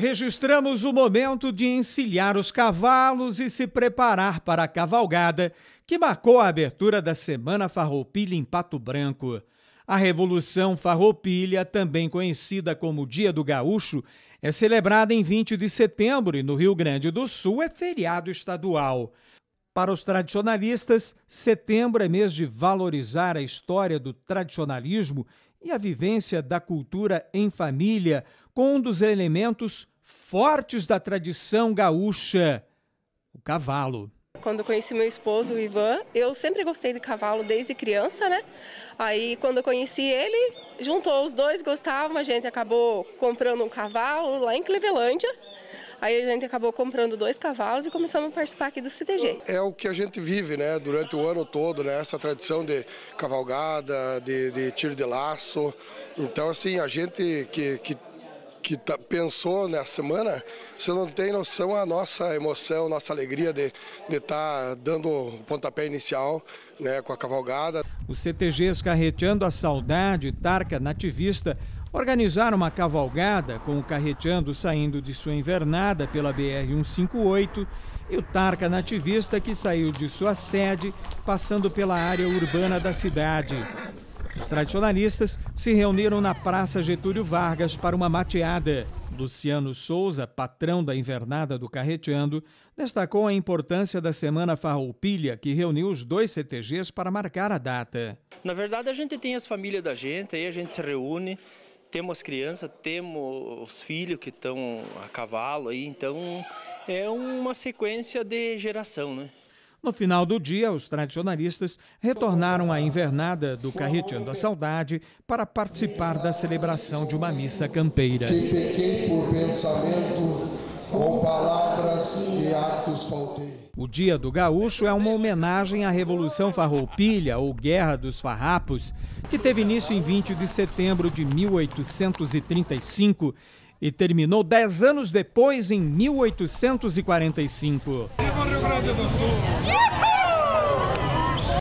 Registramos o momento de encilhar os cavalos e se preparar para a cavalgada que marcou a abertura da Semana Farroupilha em Pato Branco. A Revolução Farroupilha, também conhecida como Dia do Gaúcho, é celebrada em 20 de setembro e no Rio Grande do Sul é feriado estadual. Para os tradicionalistas, setembro é mês de valorizar a história do tradicionalismo e a vivência da cultura em família, com um dos elementos fortes da tradição gaúcha, o cavalo. Quando eu conheci meu esposo, o Ivan, eu sempre gostei de cavalo desde criança, né? Aí quando eu conheci ele, juntou os dois, gostavam, a gente acabou comprando um cavalo lá em Clevelândia Aí a gente acabou comprando dois cavalos e começamos a participar aqui do CTG. É o que a gente vive, né, durante o ano todo, né, essa tradição de cavalgada, de, de tiro de laço. Então, assim, a gente que, que que tá, pensou nessa semana, você não tem noção a nossa emoção, nossa alegria de estar tá dando o pontapé inicial né, com a cavalgada. Os CTGs escarreteando a Saudade, Tarca Nativista, organizar uma cavalgada com o Carreteando saindo de sua invernada pela BR-158 e o Tarca Nativista que saiu de sua sede passando pela área urbana da cidade. Os tradicionalistas se reuniram na Praça Getúlio Vargas para uma mateada. Luciano Souza, patrão da invernada do Carreteando, destacou a importância da Semana Farroupilha, que reuniu os dois CTGs para marcar a data. Na verdade, a gente tem as famílias da gente, aí a gente se reúne, temos as crianças, temos os filhos que estão a cavalo aí, então é uma sequência de geração, né? No final do dia, os tradicionalistas retornaram à invernada do Carreteando a Saudade para participar da celebração de uma missa campeira. Que pequei por com palavras e atos faltei. O Dia do Gaúcho é uma homenagem à Revolução Farroupilha ou Guerra dos Farrapos, que teve início em 20 de setembro de 1835 e terminou dez anos depois em 1845. Viva Rio Grande do Sul!